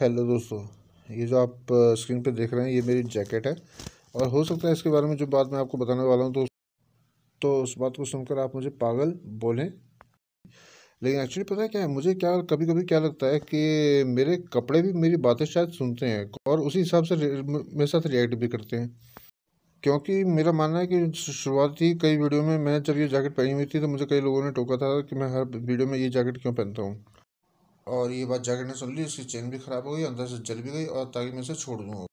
hello दोस्तों ये जो आप स्क्रीन पे देख रहे हैं ये मेरी जैकेट है और हो सकता है इसके बारे में जो बात मैं आपको बताने वाला हूँ तो तो उस बात को सुनकर आप मुझे पागल बोलें लेकिन एक्चुअली पता है क्या है मुझे क्या कभी कभी क्या लगता है कि मेरे कपड़े भी मेरी बातें शायद सुनते हैं और उसी हिसाब से मेरे साथ रिएक्ट भी करते हैं क्योंकि मेरा मानना है कि शुरुआती कई वीडियो में मैं जब ये जैकेट पहनी हुई थी तो मुझे कई लोगों ने टोका था कि मैं हर वीडियो में ये जैकेट क्यों पहनता हूँ और ये बात जैकेट ने सुन ली उसकी चेन भी खराब हो गई अंदर से जल भी गई और ताकि मैं इसे छोड़ दूँ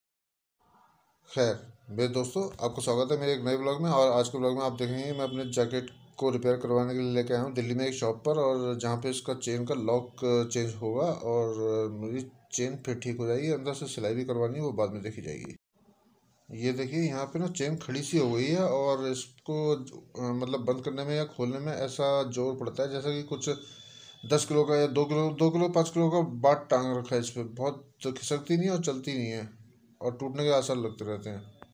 खैर मेरे दोस्तों आपको स्वागत है मेरे एक नए ब्लॉग में और आज के ब्लॉग में आप देखेंगे मैं अपने जैकेट को रिपेयर करवाने के लिए लेके आया हूँ दिल्ली में एक शॉप पर और जहाँ पे इसका चेन का लॉक चेंज होगा और मेरी चेन फिर ठीक हो जाएगी अंदर से सिलाई भी करवानी है वो बाद में देखी जाएगी ये देखिए यहाँ पे ना चेन खड़ी सी हो गई है और इसको मतलब बंद करने में या खोलने में ऐसा जोर पड़ता है जैसा कि कुछ दस किलो का या दो किलो दो किलो पाँच किलो का बाट टांग रखा है इस पर बहुत तो खिसकती नहीं और चलती नहीं है और टूटने के आसार लगते रहते हैं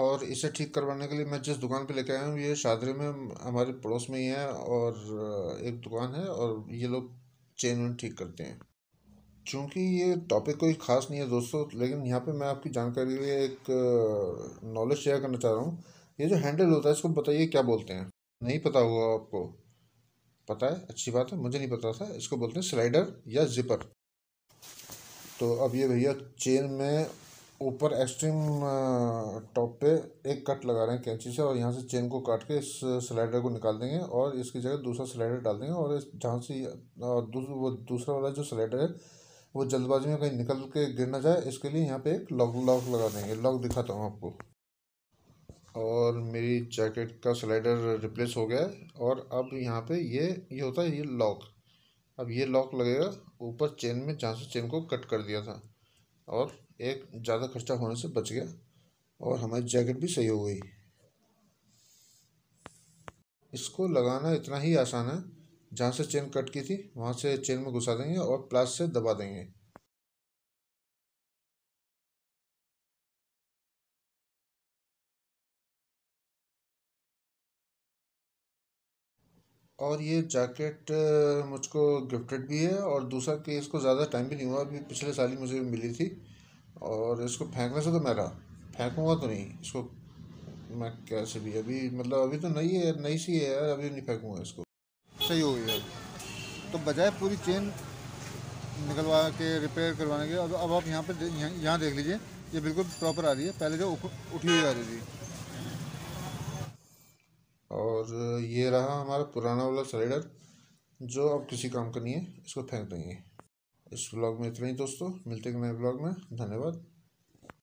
और इसे ठीक करवाने के लिए मैं जिस दुकान पे लेके आया हूँ ये शादरे में हमारे पड़ोस में ही है और एक दुकान है और ये लोग चेन वेन ठीक करते हैं चूँकि ये टॉपिक कोई ख़ास नहीं है दोस्तों लेकिन यहाँ पे मैं आपकी जानकारी के लिए एक नॉलेज शेयर करना चाह रहा हूँ ये जो हैंडल होता है इसको बताइए क्या बोलते हैं नहीं पता होगा आपको पता है अच्छी बात है मुझे नहीं पता था इसको बोलते हैं स्लाइडर या जिपर तो अब ये भैया चेन में ऊपर एक्सट्रीम टॉप पे एक कट लगा रहे हैं कैंची से और यहाँ से चेन को काट के इस स्लाइडर को निकाल देंगे और इसकी जगह दूसरा स्लाइडर डाल देंगे और जहाँ से और वो दूसरा वाला जो स्लाइडर है वो जल्दबाजी में कहीं निकल के गिर ना जाए इसके लिए यहाँ पे एक लॉक लॉक लगा देंगे लॉक दिखाता हूँ आपको और मेरी जैकेट का स्लाइडर रिप्लेस हो गया है और अब यहाँ पे ये ये होता है ये लॉक अब ये लॉक लगेगा ऊपर चेन में जहाँ से चेन को कट कर दिया था और एक ज़्यादा खर्चा होने से बच गया और हमारी जैकेट भी सही हो गई इसको लगाना इतना ही आसान है जहाँ से चेन कट की थी वहाँ से चेन में घुसा देंगे और प्लास से दबा देंगे और ये जैकेट मुझको गिफ्टेड भी है और दूसरा कि इसको ज़्यादा टाइम भी नहीं हुआ अभी पिछले साल ही मुझे मिली थी और इसको फेंकने से तो मेरा फेंकूँगा तो नहीं इसको मैं कैसे भी अभी मतलब अभी तो नई है नई सी है यार अभी नहीं फेंकूँगा इसको सही हो गई तो बजाय पूरी चेन निकलवा के रिपेयर करवाने के अब अब आप यहाँ पर यहाँ देख लीजिए ये बिल्कुल प्रॉपर आ रही है पहले जो उठी हुई आ रही थी और ये रहा हमारा पुराना वाला स्लाइडर जो अब किसी काम का नहीं है इसको फेंक देंगे इस ब्लॉग में इतना ही दोस्तों मिलते हैं नए ब्लॉग में धन्यवाद